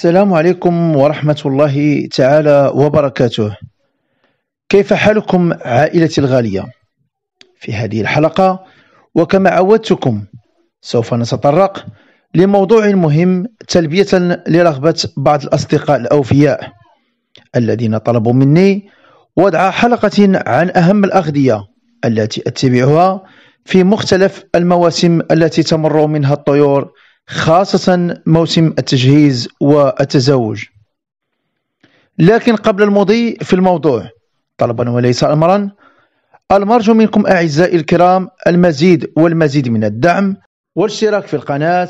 السلام عليكم ورحمة الله تعالى وبركاته كيف حالكم عائلتي الغالية؟ في هذه الحلقة وكما عودتكم سوف نتطرق لموضوع مهم تلبية لرغبة بعض الأصدقاء الأوفياء الذين طلبوا مني وضع حلقة عن أهم الأغذية التي أتبعها في مختلف المواسم التي تمر منها الطيور خاصة موسم التجهيز والتزوج لكن قبل المضي في الموضوع طلبا وليس أمرا المرجو منكم أعزائي الكرام المزيد والمزيد من الدعم والاشتراك في القناة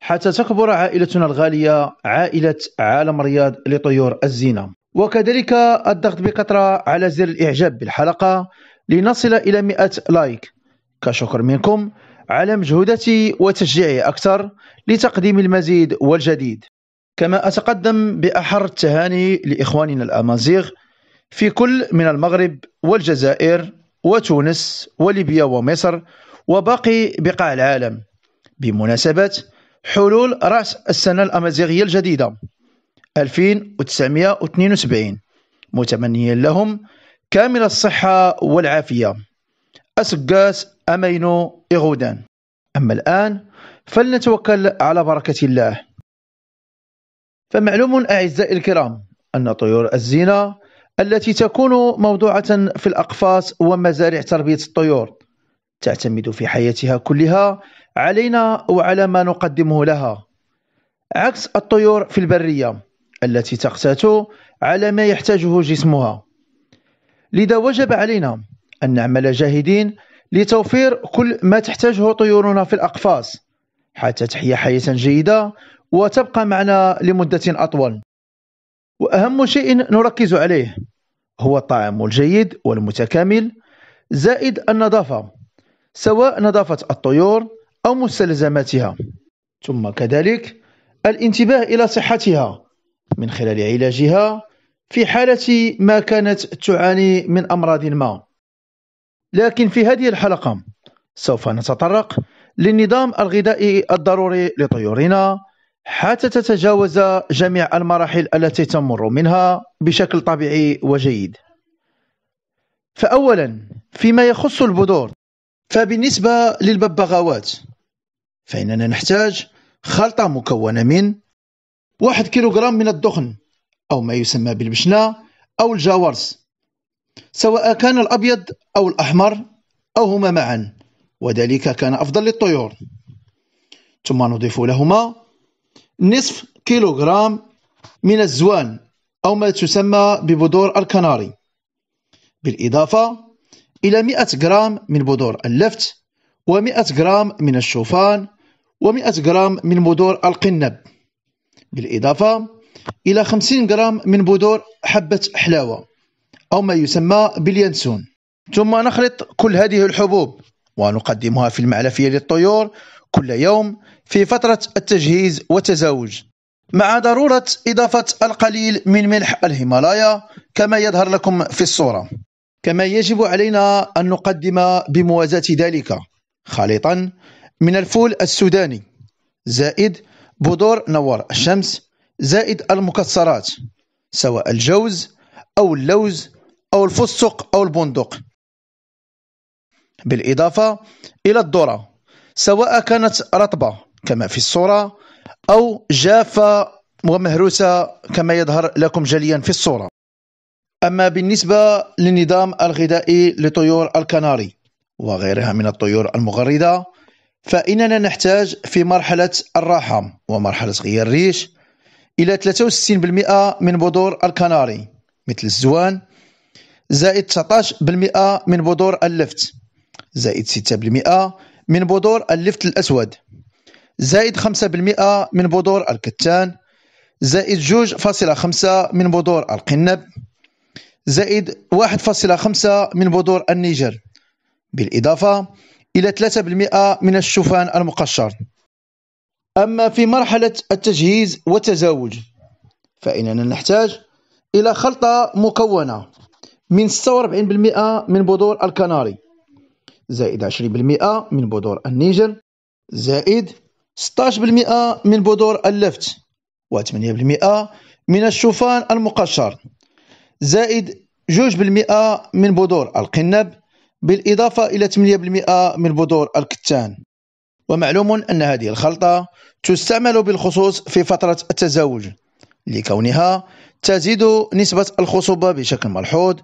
حتى تكبر عائلتنا الغالية عائلة عالم رياض لطيور الزينة وكذلك الضغط بقطرة على زر الإعجاب بالحلقة لنصل إلى 100 لايك كشكر منكم على مجهودته وتشجيعه أكثر لتقديم المزيد والجديد كما أتقدم بأحر التهاني لإخواننا الأمازيغ في كل من المغرب والجزائر وتونس وليبيا ومصر وباقي بقاع العالم بمناسبة حلول رأس السنة الأمازيغية الجديدة 1972 متمنيا لهم كامل الصحة والعافية أسقاس أمينو إغودان أما الآن فلنتوكل على بركة الله فمعلوم أعزائي الكرام أن طيور الزينة التي تكون موضوعة في الأقفاص ومزارع تربية الطيور تعتمد في حياتها كلها علينا وعلى ما نقدمه لها عكس الطيور في البرية التي تقتات على ما يحتاجه جسمها لذا وجب علينا أن نعمل جاهدين لتوفير كل ما تحتاجه طيورنا في الأقفاص حتى تحيا حياة جيدة وتبقى معنا لمدة أطول وأهم شيء نركز عليه هو الطعام الجيد والمتكامل زائد النظافة سواء نظافة الطيور أو مستلزماتها ثم كذلك الانتباه إلى صحتها من خلال علاجها في حالة ما كانت تعاني من أمراض ما لكن في هذه الحلقة سوف نتطرق للنظام الغذائي الضروري لطيورنا حتى تتجاوز جميع المراحل التي تمر منها بشكل طبيعي وجيد فأولا فيما يخص البذور فبالنسبة للببغاوات فإننا نحتاج خلطة مكونة من واحد كيلوغرام من الدخن أو ما يسمى بالبشنة أو الجاورس سواء كان الأبيض أو الأحمر أو هما معا وذلك كان أفضل للطيور ثم نضيف لهما نصف كيلوغرام من الزوان أو ما تسمى ببذور الكناري بالإضافة إلى 100 غرام من بذور اللفت و100 غرام من الشوفان و100 غرام من بذور القنب بالإضافة إلى 50 غرام من بذور حبة حلاوة أو ما يسمى باليانسون ثم نخلط كل هذه الحبوب ونقدمها في المعلفية للطيور كل يوم في فترة التجهيز والتزاوج مع ضرورة إضافة القليل من ملح الهيمالايا كما يظهر لكم في الصورة كما يجب علينا أن نقدم بموازاة ذلك خليطا من الفول السوداني زائد بذور نوار الشمس زائد المكسرات سواء الجوز أو اللوز أو الفستق أو البندق بالإضافة إلى الذرة سواء كانت رطبة كما في الصورة أو جافة ومهروسة كما يظهر لكم جليا في الصورة أما بالنسبة للنظام الغذائي لطيور الكناري وغيرها من الطيور المغردة فإننا نحتاج في مرحلة الرحم ومرحلة غير الريش إلى 63% من بذور الكناري مثل الزوان زائد 19% من بذور اللفت زائد 6% من بذور اللفت الأسود زائد 5% من بذور الكتان زائد 2.5 من بذور القنب زائد 1.5 من بذور النيجر بالإضافة إلى 3% من الشوفان المقشر أما في مرحلة التجهيز والتزاوج فإننا نحتاج إلى خلطة مكونة من 46% من بذور الكناري زائد 20% من بذور النيجر زائد 16% من بذور اللفت و8% من الشوفان المقشر زائد 2% من بذور القنب بالإضافة إلى 8% من بذور الكتان ومعلوم أن هذه الخلطة تستعمل بالخصوص في فترة التزاوج لكونها تزيد نسبة الخصوبة بشكل ملحوظ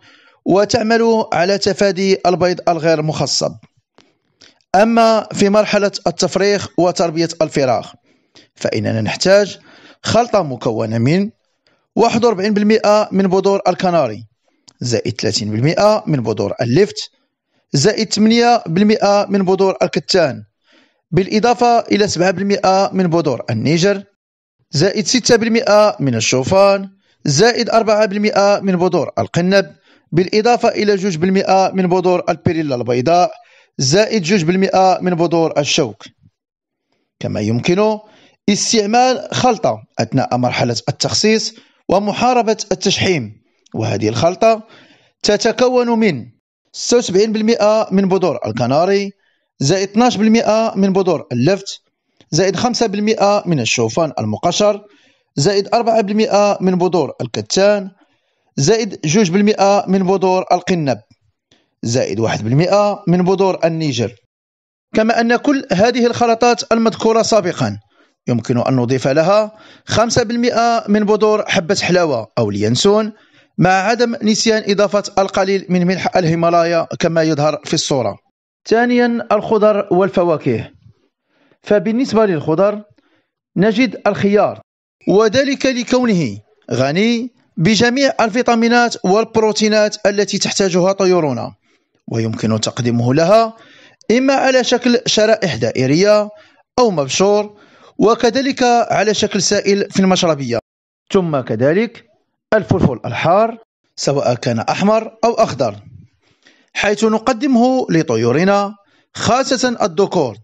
وتعمل على تفادي البيض الغير مخصب أما في مرحلة التفريخ وتربية الفراخ فإننا نحتاج خلطة مكونة من 41% من بذور الكناري زائد 30% من بذور اللفت زائد 8% من بذور الكتان بالإضافة إلى 7% من بذور النيجر زائد 6% من الشوفان زائد 4% من بذور القنب بالإضافة إلى 2% من بذور البريلا البيضاء زائد 2% من بذور الشوك كما يمكن استعمال خلطة أثناء مرحلة التخصيص ومحاربة التشحيم وهذه الخلطة تتكون من 76% من بذور الكناري زائد 12% من بذور اللفت زائد 5% من الشوفان المقشر زائد 4% من بذور الكتان زائد 2% من بذور القنب زائد 1% من بذور النيجر كما أن كل هذه الخلطات المذكورة سابقا يمكن أن نضيف لها 5% من بذور حبة حلاوة أو اليانسون مع عدم نسيان إضافة القليل من ملح الهيمالايا كما يظهر في الصورة ثانيا الخضر والفواكه فبالنسبة للخضر نجد الخيار وذلك لكونه غني بجميع الفيتامينات والبروتينات التي تحتاجها طيورنا ويمكن تقديمه لها إما على شكل شرائح دائرية أو مبشور وكذلك على شكل سائل في المشربية ثم كذلك الفلفل الحار سواء كان أحمر أو أخضر حيث نقدمه لطيورنا خاصة الذكور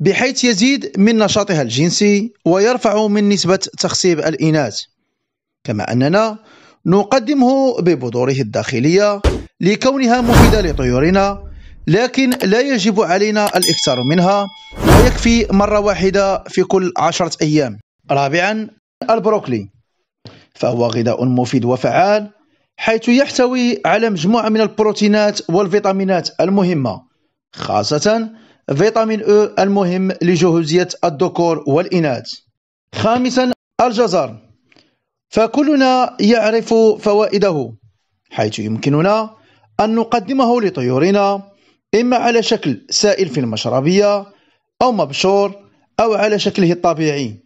بحيث يزيد من نشاطها الجنسي ويرفع من نسبة تخصيب الإناث كما أننا نقدمه ببذوره الداخلية لكونها مفيدة لطيورنا لكن لا يجب علينا الإكثار منها ويكفي مرة واحدة في كل عشرة أيام رابعا البروكلي فهو غذاء مفيد وفعال حيث يحتوي على مجموعة من البروتينات والفيتامينات المهمة خاصة فيتامين أو المهم لجهوزية الذكور والإناث خامسا الجزر فكلنا يعرف فوائده حيث يمكننا أن نقدمه لطيورنا إما على شكل سائل في المشربية أو مبشور أو على شكله الطبيعي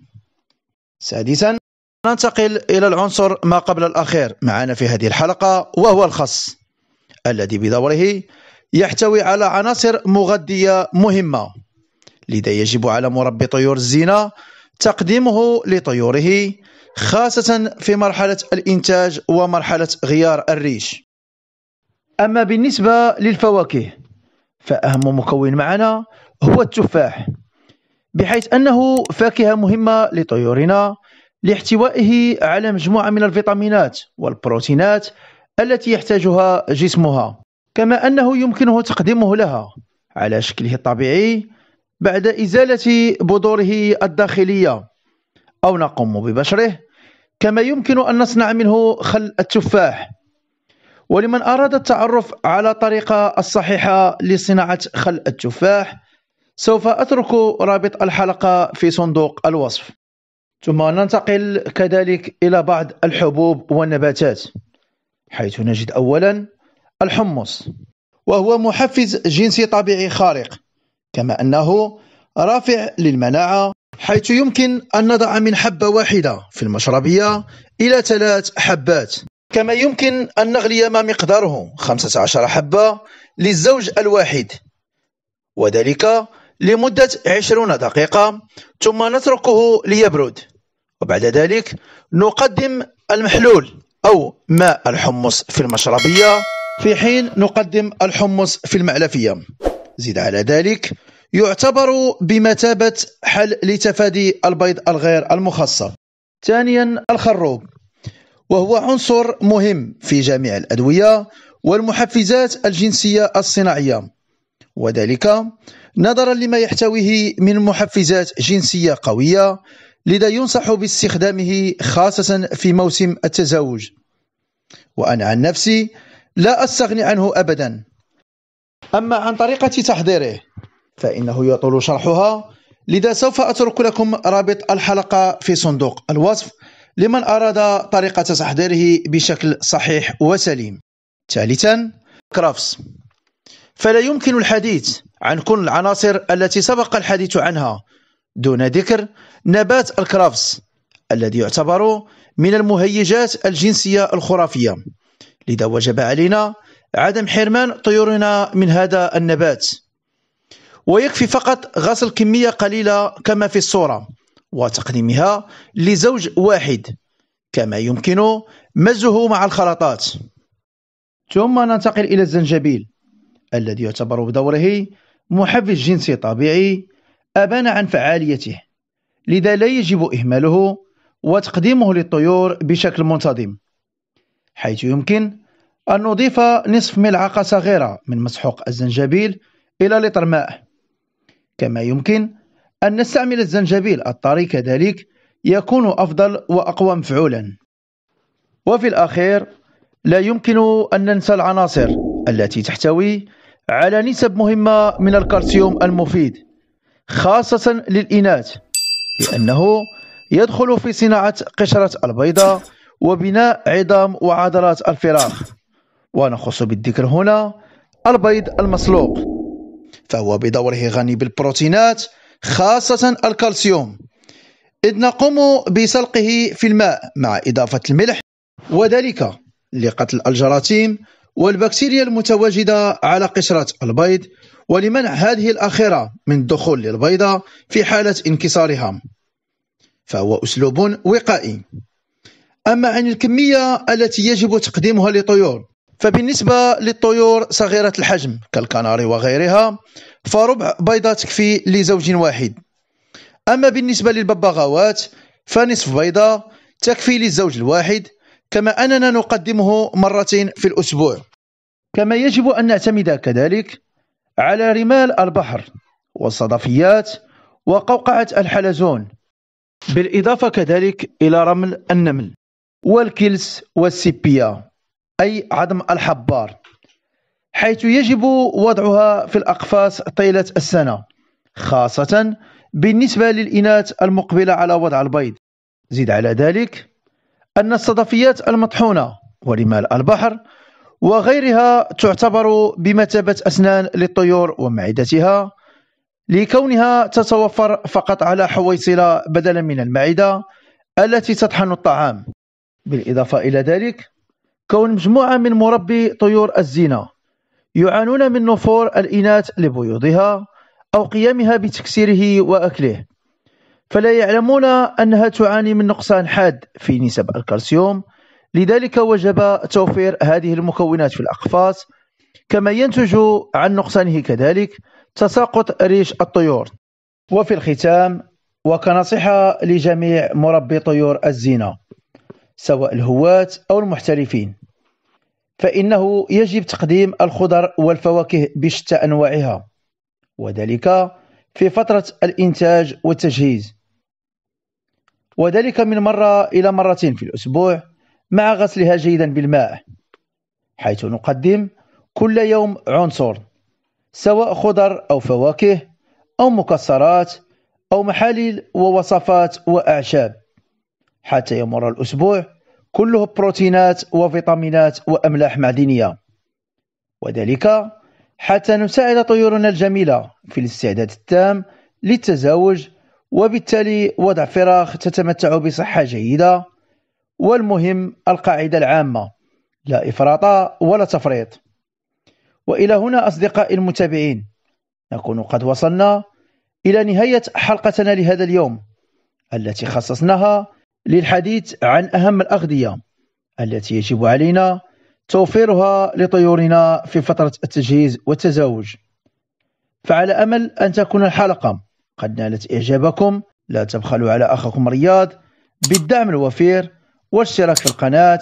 سادسا ننتقل إلى العنصر ما قبل الأخير معنا في هذه الحلقة وهو الخس الذي بدوره يحتوي على عناصر مغذية مهمة لذا يجب على مربي طيور الزينة تقديمه لطيوره خاصة في مرحلة الإنتاج ومرحلة غيار الريش أما بالنسبة للفواكه فأهم مكون معنا هو التفاح بحيث أنه فاكهة مهمة لطيورنا لاحتوائه على مجموعة من الفيتامينات والبروتينات التي يحتاجها جسمها كما أنه يمكنه تقديمه لها على شكله الطبيعي بعد إزالة بذوره الداخلية أو نقوم ببشره كما يمكن أن نصنع منه خل التفاح ولمن أراد التعرف على الطريقة الصحيحة لصناعة خل التفاح سوف أترك رابط الحلقة في صندوق الوصف ثم ننتقل كذلك إلى بعض الحبوب والنباتات حيث نجد أولا الحمص وهو محفز جنسي طبيعي خارق كما أنه رافع للمناعة حيث يمكن أن نضع من حبة واحدة في المشربية إلى ثلاث حبات كما يمكن أن نغلي ما مقداره 15 حبة للزوج الواحد وذلك لمدة 20 دقيقة ثم نتركه ليبرد وبعد ذلك نقدم المحلول أو ماء الحمص في المشربية في حين نقدم الحمص في المعلفية زيد على ذلك يعتبر بمثابة حل لتفادي البيض الغير المخصب ثانيا الخروب وهو عنصر مهم في جميع الأدوية والمحفزات الجنسية الصناعية وذلك نظرا لما يحتويه من محفزات جنسية قوية لذا ينصح باستخدامه خاصة في موسم التزاوج وأنا عن نفسي لا أستغني عنه أبدا أما عن طريقة تحضيره فإنه يطول شرحها لذا سوف أترك لكم رابط الحلقة في صندوق الوصف لمن أراد طريقة تحضيره بشكل صحيح وسليم ثالثا كرافس فلا يمكن الحديث عن كل العناصر التي سبق الحديث عنها دون ذكر نبات الكرافس الذي يعتبر من المهيجات الجنسية الخرافية لذا وجب علينا عدم حرمان طيورنا من هذا النبات ويكفي فقط غسل كمية قليلة كما في الصورة وتقديمها لزوج واحد كما يمكن مزه مع الخلطات ثم ننتقل إلى الزنجبيل الذي يعتبر بدوره محفز جنسي طبيعي أبان عن فعاليته لذا لا يجب إهماله وتقديمه للطيور بشكل منتظم حيث يمكن أن نضيف نصف ملعقة صغيرة من مسحوق الزنجبيل إلى لتر ماء كما يمكن أن نستعمل الزنجبيل الطري كذلك يكون أفضل وأقوى مفعولا وفي الأخير لا يمكن أن ننسى العناصر التي تحتوي على نسب مهمة من الكالسيوم المفيد خاصة للإناث لأنه يدخل في صناعة قشرة البيضة وبناء عظام وعضلات الفراخ ونخص بالذكر هنا البيض المسلوق فهو بدوره غني بالبروتينات خاصة الكالسيوم إذ نقوم بسلقه في الماء مع إضافة الملح وذلك لقتل الجراثيم والبكتيريا المتواجدة على قشرة البيض ولمنع هذه الأخيرة من الدخول للبيضة في حالة انكسارها فهو أسلوب وقائي أما عن الكمية التي يجب تقديمها للطيور فبالنسبة للطيور صغيرة الحجم كالكناري وغيرها فربع بيضة تكفي لزوج واحد أما بالنسبة للببغاوات فنصف بيضة تكفي للزوج الواحد كما أننا نقدمه مرتين في الأسبوع كما يجب أن نعتمد كذلك على رمال البحر والصدفيات وقوقعة الحلزون بالإضافة كذلك إلى رمل النمل والكلس والسبية أي عظم الحبار حيث يجب وضعها في الأقفاص طيلة السنة خاصة بالنسبة للإناث المقبلة على وضع البيض زيد على ذلك أن الصدفيات المطحونة ورمال البحر وغيرها تعتبر بمثابة أسنان للطيور ومعدتها لكونها تتوفر فقط على حويصلة بدلا من المعدة التي تطحن الطعام بالإضافة إلى ذلك كون مجموعة من مربي طيور الزينة يعانون من نفور الإناث لبيوضها أو قيامها بتكسيره وأكله فلا يعلمون أنها تعاني من نقصان حاد في نسب الكالسيوم لذلك وجب توفير هذه المكونات في الأقفاص كما ينتج عن نقصانه كذلك تساقط ريش الطيور وفي الختام وكنصيحة لجميع مربي طيور الزينة سواء الهواة أو المحترفين فإنه يجب تقديم الخضر والفواكه بشتى أنواعها وذلك في فترة الإنتاج والتجهيز وذلك من مرة إلى مرتين في الأسبوع مع غسلها جيدا بالماء حيث نقدم كل يوم عنصر سواء خضر أو فواكه أو مكسرات أو محاليل ووصفات وأعشاب حتى يمر الأسبوع كله بروتينات وفيتامينات وأملاح معدنية وذلك حتى نساعد طيورنا الجميلة في الاستعداد التام للتزاوج وبالتالي وضع فراخ تتمتع بصحة جيدة والمهم القاعدة العامة لا إفراط ولا تفريط وإلى هنا أصدقائي المتابعين نكون قد وصلنا إلى نهاية حلقتنا لهذا اليوم التي خصصناها للحديث عن أهم الأغذية التي يجب علينا توفيرها لطيورنا في فترة التجهيز والتزاوج فعلى أمل أن تكون الحلقة قد نالت إعجابكم لا تبخلوا على أخكم رياض بالدعم الوفير والاشتراك في القناة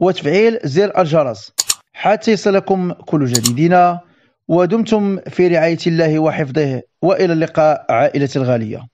وتفعيل زر الجرس حتى يصلكم كل جديدنا ودمتم في رعاية الله وحفظه وإلى اللقاء عائلة الغالية